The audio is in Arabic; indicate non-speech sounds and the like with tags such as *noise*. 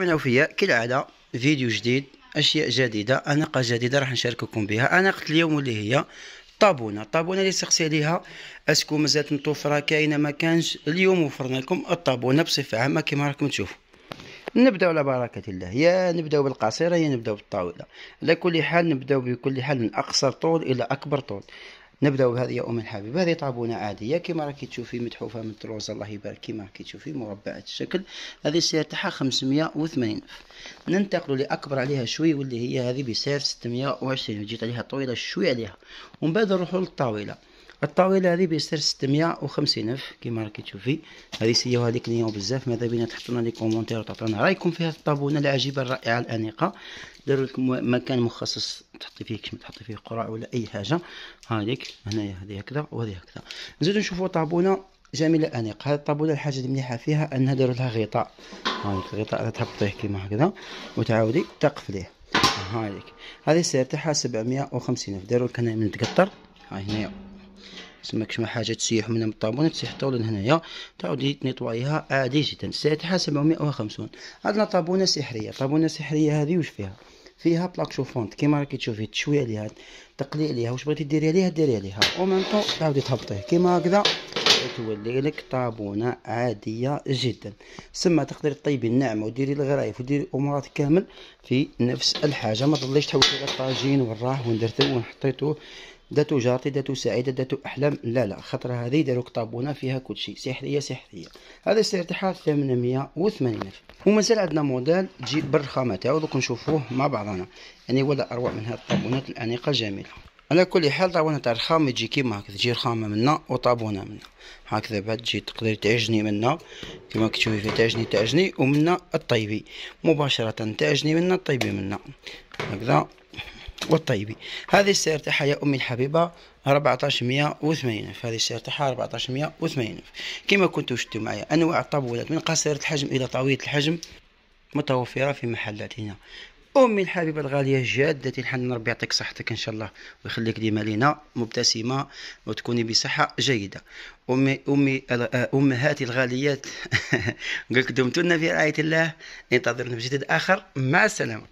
عليكم الأوفياء كالعادة فيديو جديد أشياء جديدة أناقة جديدة راح نشارككم بها أناقة اليوم اللي هي الطابونه الطابونه اللي سقسي عليها اسكو مازالت متوفره كاينه ما كانش اليوم وفرنا لكم الطابونه بصفه عامه كما راكم تشوفوا نبداو على بركه الله يا نبداو بالقصيره يا نبداو بالطاوله على كل حال نبداو بكل حال من اقصر طول الى اكبر طول نبداو بهذه يا ام الحبيب هذه طابونه عاديه كما راكي تشوفي متحوفه من الطروز الله يبارك كما راكي تشوفي مربعه الشكل هذه السعر تاعها 580 ننتقلوا لاكبر عليها شوي واللي هي هذه بسعر 620 جيت عليها طويله شوي عليها ومن بعد نروحوا للطاوله الطاوله هذه بسعر 650 الف كما راكي تشوفي هذه سيوها لي كليون بزاف ماذا بينا تحطونا لي كومونتير وتعطونا رايكم في هذه الطابونه العجيبه الرائعه الانيقه داروا لكم مكان مخصص تحطي فيه كش تحطي فيه قرع ولا اي حاجه هذيك هنايا هذه هكذا وهذه هكذا نزيدو نشوفوا طابونه جميله انيقه هذه الطابونه الحاجه المليحه فيها انها داروا لها غطاء هاك الغطاء تهبطيه كيما هكذا وتعاودي تقفليه هاك هذه السعر تاعها 750 الف داروا لك هنا من تقطر هاي هنايا تسمى كشما حاجه تسيح من الطابون تحطوا هنايا تعاودي تنيطوايها عادي جدا سعتها 750 عندنا طابونه سحريه طابونه سحريه هذه واش فيها فيها بلاك شوفونت كيما راكي تشوفي تشوي عليها تقلي عليها واش بغيتي ديري عليها ديري عليها او ميم طون تعاودي تهبطيه كيما هكذا تولي لك طابونه عاديه جدا سما تقدري طيبي الناعمه وديري الغرايف وديري الامورات كامل في نفس الحاجه ما تضليش تحوسي على الطاجين والراح وندرتو درتو داتو جارتي داتو سعيدة داتو أحلام لا لا خطرة هذه داروك طابونة فيها كلشي سحرية سحرية هذا السعر تاعها 880 ألف ومازال عندنا موديل تجي بالرخامة تاعو دوك نشوفوه مع بعضنا يعني ولا أروع من هاد الطابونات الأنيقة جميلة على كل حال طابونة تاع الخام تجي كيما هكذا تجي رخامة منا وطابونة منا هكذا بعد تجي تقدر تعجني منا كيما كتشوفي في تعجني تعجني ومنا الطيبي مباشرة تعجني منا الطيبي منا هكذا والطيبي هذه السعر تاعها يا امي الحبيبه 1480 هذه السعر تاعها 1480 كما كنتو شفتوا معايا انواع الطابولات من قصيره الحجم الى طويله الحجم متوفره في محلاتنا امي الحبيبه الغاليه جاده الحنان ربي يعطيك صحتك ان شاء الله ويخليك ديما لينا مبتسمه وتكوني بصحه جيده امي امي آه، امهاتي الغاليات *laughs* قلت دمتن في رعايه الله انتظرنا بجديد اخر مع السلامه